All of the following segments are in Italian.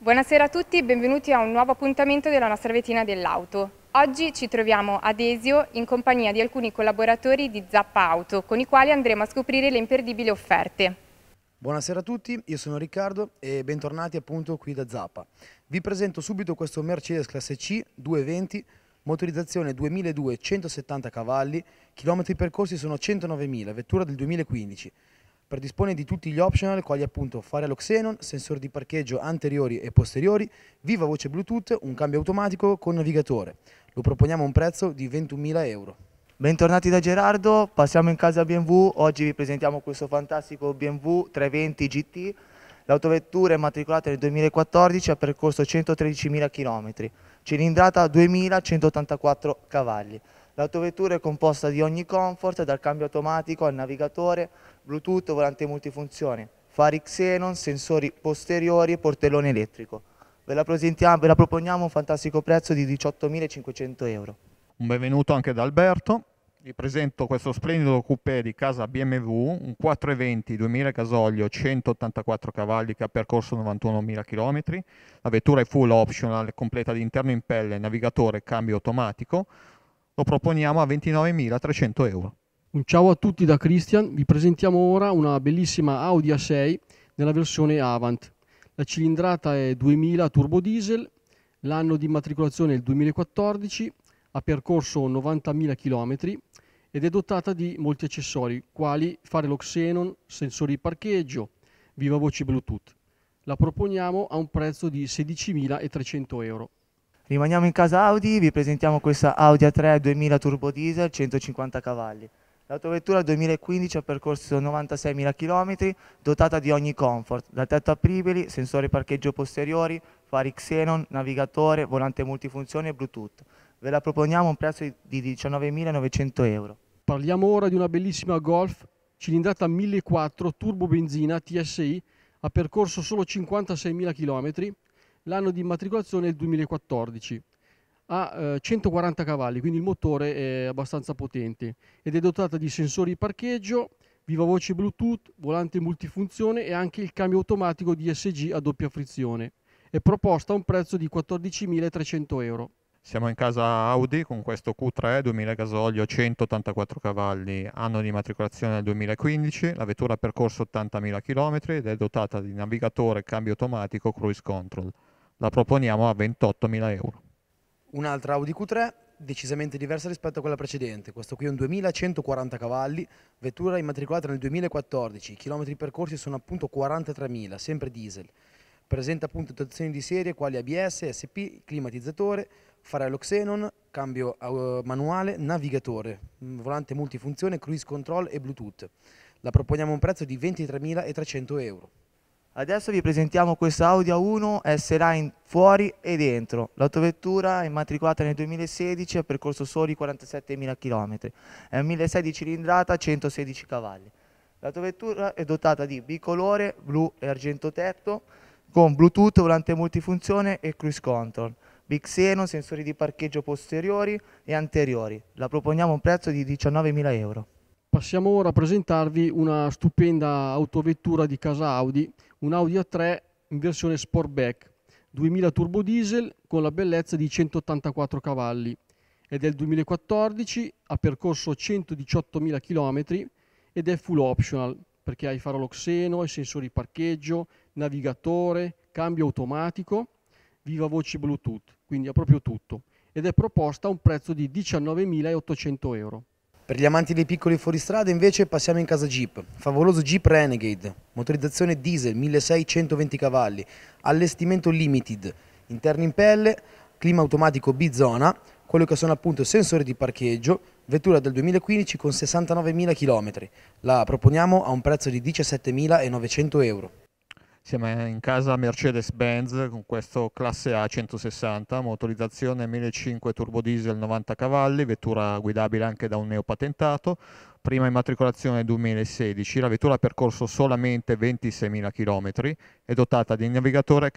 Buonasera a tutti e benvenuti a un nuovo appuntamento della nostra vetrina dell'auto. Oggi ci troviamo ad Esio in compagnia di alcuni collaboratori di Zappa Auto, con i quali andremo a scoprire le imperdibili offerte. Buonasera a tutti, io sono Riccardo e bentornati appunto qui da Zappa. Vi presento subito questo Mercedes Classe C 220, motorizzazione 2270 cavalli, chilometri percorsi sono 109.000, vettura del 2015. Predispone di tutti gli optional, quali appunto fare allo Xenon, sensori di parcheggio anteriori e posteriori, viva voce Bluetooth, un cambio automatico con navigatore. Lo proponiamo a un prezzo di 21.000 euro. Bentornati da Gerardo, passiamo in casa BMW, oggi vi presentiamo questo fantastico BMW 320 GT. L'autovettura è matricolata nel 2014 e ha percorso 113.000 km, cilindrata 2.184 cavalli. L'autovettura è composta di ogni comfort, dal cambio automatico al navigatore, Bluetooth, volante multifunzione, fari Xenon, sensori posteriori e portellone elettrico. Ve la, ve la proponiamo a un fantastico prezzo di 18.500 euro. Un benvenuto anche da Alberto. Vi presento questo splendido coupé di casa BMW, un 420 2000 gasolio, 184 cavalli che ha percorso 91.000 km. La vettura è full optional, completa di interno in pelle, navigatore, cambio automatico. Lo proponiamo a 29.300 euro. Un ciao a tutti da Christian, vi presentiamo ora una bellissima Audi A6 nella versione Avant. La cilindrata è 2000 turbo diesel, l'anno di immatricolazione è il 2014, ha percorso 90.000 km ed è dotata di molti accessori, quali fare lo xenon, sensori di parcheggio, viva voce Bluetooth. La proponiamo a un prezzo di 16.300 euro. Rimaniamo in casa Audi, vi presentiamo questa Audi A3 2000 turbo diesel 150 cavalli. L'autovettura 2015 ha percorso 96.000 km, dotata di ogni comfort, da tetto apribili, sensori parcheggio posteriori, fari Xenon, navigatore, volante multifunzione e Bluetooth. Ve la proponiamo a un prezzo di 19.900 euro. Parliamo ora di una bellissima Golf cilindrata 1.400 turbo benzina TSI, ha percorso solo 56.000 km, l'anno di immatricolazione è il 2014, ha 140 eh, cavalli, quindi il motore è abbastanza potente ed è dotata di sensori parcheggio, viva voce Bluetooth, volante multifunzione e anche il cambio automatico DSG a doppia frizione. È proposta a un prezzo di 14.300 euro. Siamo in casa Audi con questo Q3 2000 gasolio 184 cavalli, anno di matricolazione del 2015, la vettura ha percorso 80.000 km ed è dotata di navigatore, cambio automatico, cruise control la proponiamo a 28.000 euro. Un'altra Audi Q3 decisamente diversa rispetto a quella precedente, questo qui è un 2140 cavalli, vettura immatricolata nel 2014, i chilometri percorsi sono appunto 43.000, sempre diesel, presenta appunto dotazioni di serie quali ABS, SP, climatizzatore, farello Xenon, cambio eh, manuale, navigatore, mm, volante multifunzione, cruise control e Bluetooth. La proponiamo a un prezzo di 23.300 euro. Adesso vi presentiamo questa Audi A1 S-Line fuori e dentro. L'autovettura è immatricolata nel 2016 e ha percorso soli 47.000 km. È 1.6 cilindrata, 116 cavalli. L'autovettura è dotata di bicolore, blu e argento tetto, con Bluetooth, volante multifunzione e cruise control. Bixeno, sensori di parcheggio posteriori e anteriori. La proponiamo a un prezzo di 19.000 euro. Passiamo ora a presentarvi una stupenda autovettura di casa Audi, un Audi A3 in versione Sportback, 2000 turbo diesel con la bellezza di 184 cavalli. È del 2014, ha percorso 118.000 km ed è full optional perché ha i farolo xeno, i sensori parcheggio, navigatore, cambio automatico, viva voce Bluetooth, quindi ha proprio tutto ed è proposta a un prezzo di 19.800 euro. Per gli amanti dei piccoli fuoristrada invece passiamo in casa Jeep, favoloso Jeep Renegade, motorizzazione diesel 1620 cavalli, allestimento limited, interno in pelle, clima automatico B-zona, quello che sono appunto sensori di parcheggio, vettura del 2015 con 69.000 km. La proponiamo a un prezzo di 17.900 euro. Siamo in casa Mercedes-Benz con questo classe A 160, motorizzazione 1.5 turbo diesel 90 cavalli, vettura guidabile anche da un neopatentato, prima immatricolazione 2016. La vettura ha percorso solamente 26.000 km, è dotata di navigatore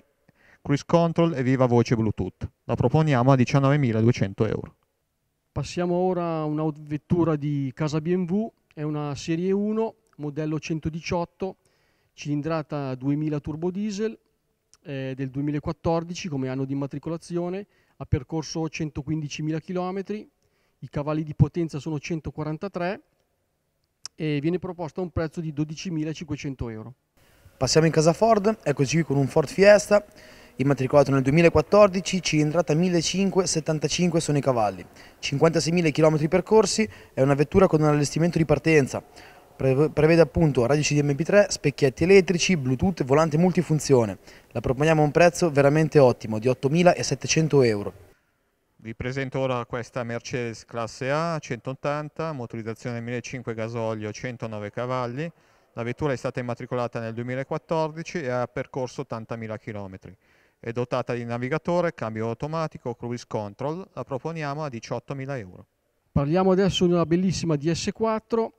cruise control e viva voce Bluetooth. La proponiamo a 19.200 euro. Passiamo ora a una vettura di casa BMW, è una serie 1, modello 118 cilindrata 2000 turbodiesel eh, del 2014 come anno di immatricolazione, ha percorso 115.000 km, i cavalli di potenza sono 143 e viene proposta a un prezzo di 12.500 euro. Passiamo in casa Ford, eccoci qui con un Ford Fiesta, immatricolato nel 2014, cilindrata 1575 sono i cavalli, 56.000 km percorsi, è una vettura con un allestimento di partenza, prevede appunto radici di MP3, specchietti elettrici, Bluetooth e volante multifunzione. La proponiamo a un prezzo veramente ottimo, di 8.700 euro. Vi presento ora questa Mercedes classe A 180, motorizzazione 1.5 gasolio 109 cavalli. La vettura è stata immatricolata nel 2014 e ha percorso 80.000 km. È dotata di navigatore, cambio automatico, cruise control. La proponiamo a 18.000 euro. Parliamo adesso di una bellissima DS4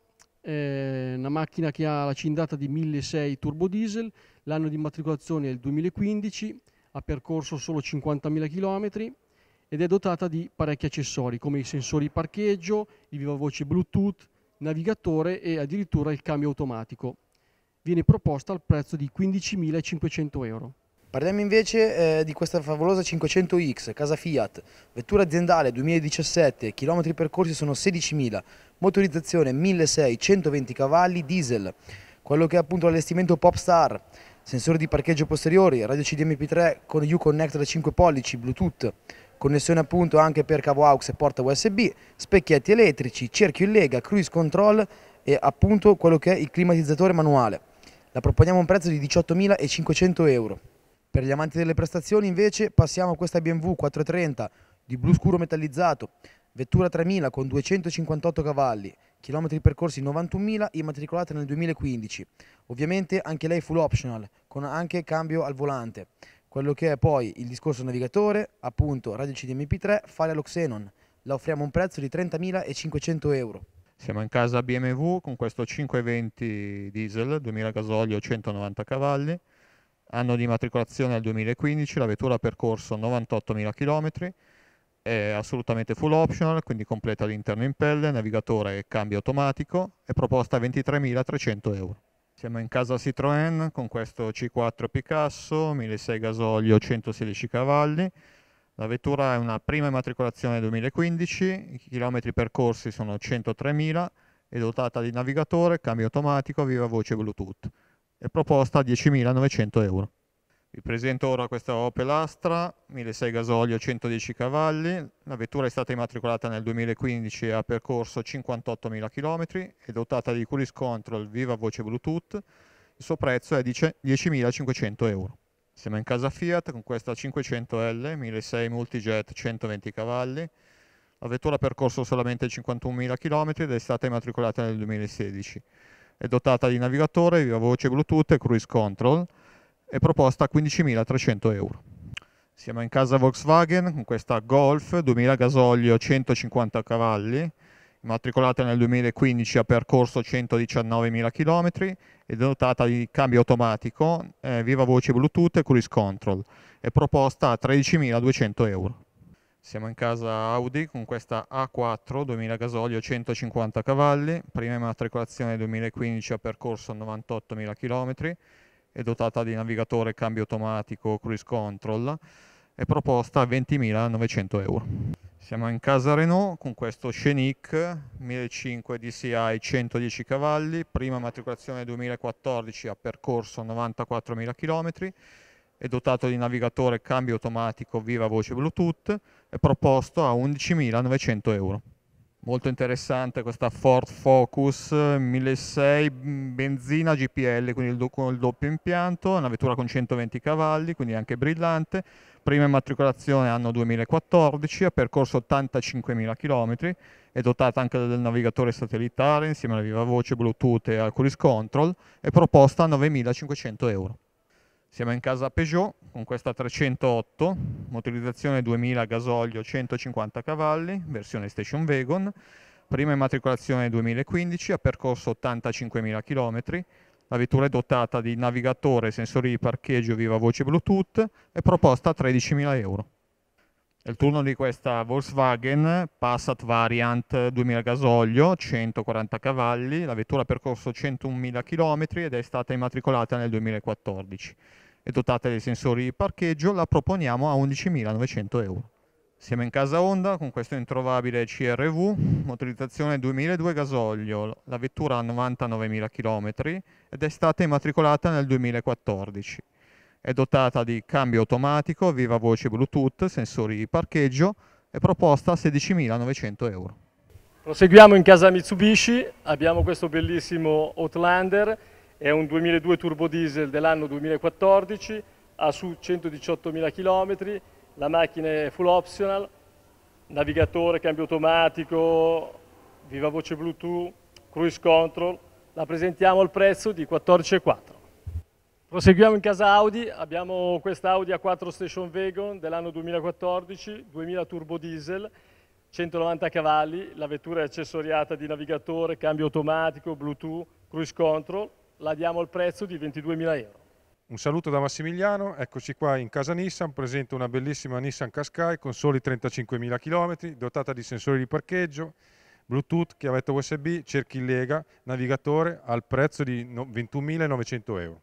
è eh, una macchina che ha la cindata di 1.600 turbo diesel, l'anno di immatricolazione è il 2015, ha percorso solo 50.000 km ed è dotata di parecchi accessori come i sensori parcheggio, il vivavoce Bluetooth, navigatore e addirittura il cambio automatico. Viene proposta al prezzo di 15.500 euro. Parliamo invece eh, di questa favolosa 500X, casa Fiat, vettura aziendale 2017, chilometri percorsi sono 16.000, motorizzazione 1.600, 120 cavalli, diesel, quello che è appunto l'allestimento Popstar, sensore di parcheggio posteriori, radio CDMP3 con U-Connect da 5 pollici, Bluetooth, connessione appunto anche per cavo AUX e porta USB, specchietti elettrici, cerchio in lega, cruise control e appunto quello che è il climatizzatore manuale. La proponiamo a un prezzo di 18.500 euro. Per gli amanti delle prestazioni invece passiamo a questa BMW 430 di blu scuro metallizzato, vettura 3000 con 258 cavalli, chilometri percorsi 91.000, immatricolata nel 2015. Ovviamente anche lei full optional, con anche cambio al volante. Quello che è poi il discorso navigatore, appunto radio CDMP3, fare allo La offriamo a un prezzo di 30.500 euro. Siamo in casa BMW con questo 520 diesel, 2000 gasolio, 190 cavalli anno di matricolazione al 2015, la vettura ha percorso 98.000 km, è assolutamente full optional, quindi completa l'interno in pelle, navigatore e cambio automatico, è proposta a 23.300 euro. Siamo in casa Citroën con questo C4 Picasso, 1.6 gasolio, 116 cavalli. La vettura è una prima immatricolazione 2015, i chilometri percorsi sono 103.000, è dotata di navigatore, cambio automatico, viva voce Bluetooth è proposta a 10.900 euro. Vi presento ora questa Opel Astra, 1.6 gasolio, 110 cavalli. La vettura è stata immatricolata nel 2015 e ha percorso 58.000 km, è dotata di cruise control viva voce Bluetooth. Il suo prezzo è di 10.500 euro. Siamo in casa Fiat con questa 500L, 1.6 multijet, 120 cavalli. La vettura ha percorso solamente 51.000 km ed è stata immatricolata nel 2016. È dotata di navigatore, viva voce Bluetooth e cruise control. È proposta a 15.300 euro. Siamo in casa Volkswagen con questa Golf 2000 gasolio 150 cavalli, immatricolata nel 2015 ha percorso 119.000 km ed è dotata di cambio automatico, eh, viva voce Bluetooth e cruise control. È proposta a 13.200 euro. Siamo in casa Audi con questa A4 2000 gasolio 150 cavalli, prima matricolazione 2015 ha percorso 98.000 km, è dotata di navigatore, cambio automatico, cruise control, è proposta a 20.900 euro. Siamo in casa Renault con questo Scenic 1500 DCI 110 cavalli, prima matricolazione 2014 ha percorso 94.000 km, è dotato di navigatore cambio automatico viva voce Bluetooth, è proposto a 11.900 euro. Molto interessante questa Ford Focus 1.6 benzina GPL, quindi il, con il doppio impianto, una vettura con 120 cavalli, quindi anche brillante. Prima immatricolazione anno 2014, ha percorso 85.000 km, è dotata anche del navigatore satellitare insieme alla viva voce Bluetooth e al cruise control, è proposta a 9.500 euro. Siamo in casa Peugeot con questa 308, motorizzazione 2000 gasolio 150 cavalli, versione station wagon, prima immatricolazione 2015, ha percorso 85.000 km, la vettura è dotata di navigatore, sensori di parcheggio, viva voce Bluetooth e proposta a 13.000 euro. Il turno di questa Volkswagen Passat Variant 2000 gasolio, 140 cavalli, la vettura ha percorso 101.000 km ed è stata immatricolata nel 2014 e dotata dei sensori di parcheggio, la proponiamo a 11.900 euro. Siamo in casa Honda con questo introvabile CRV, motorizzazione 2002 gasolio, la vettura ha 99.000 km ed è stata immatricolata nel 2014. È dotata di cambio automatico, viva voce Bluetooth, sensori di parcheggio e proposta a 16.900 euro. Proseguiamo in casa Mitsubishi, abbiamo questo bellissimo Outlander è un 2002 turbo diesel dell'anno 2014, ha su 118.000 km, la macchina è full optional, navigatore, cambio automatico, viva voce Bluetooth, cruise control, la presentiamo al prezzo di 14,4. Proseguiamo in casa Audi, abbiamo questa Audi A4 Station Wagon dell'anno 2014, 2000 turbo diesel, 190 cavalli, la vettura è accessoriata di navigatore, cambio automatico, Bluetooth, cruise control, la diamo al prezzo di 22.000 euro. Un saluto da Massimiliano, eccoci qua in casa Nissan, presento una bellissima Nissan Qashqai con soli 35.000 km, dotata di sensori di parcheggio, Bluetooth, chiavetta USB, cerchi in lega, navigatore al prezzo di 21.900 euro.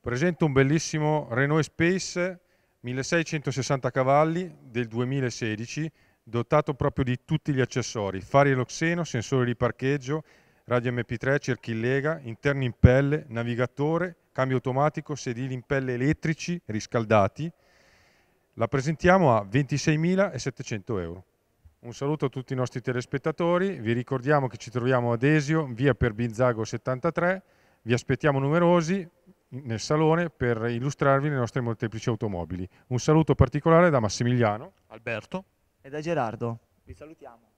Presento un bellissimo Renault Space 1660 cavalli del 2016, dotato proprio di tutti gli accessori, fari e lo sensori di parcheggio, radio MP3, cerchi in lega, interni in pelle, navigatore, cambio automatico, sedili in pelle elettrici riscaldati. La presentiamo a 26.700 euro. Un saluto a tutti i nostri telespettatori, vi ricordiamo che ci troviamo ad Esio, via per Binzago 73, vi aspettiamo numerosi nel salone per illustrarvi le nostre molteplici automobili. Un saluto particolare da Massimiliano, Alberto e da Gerardo. Vi salutiamo.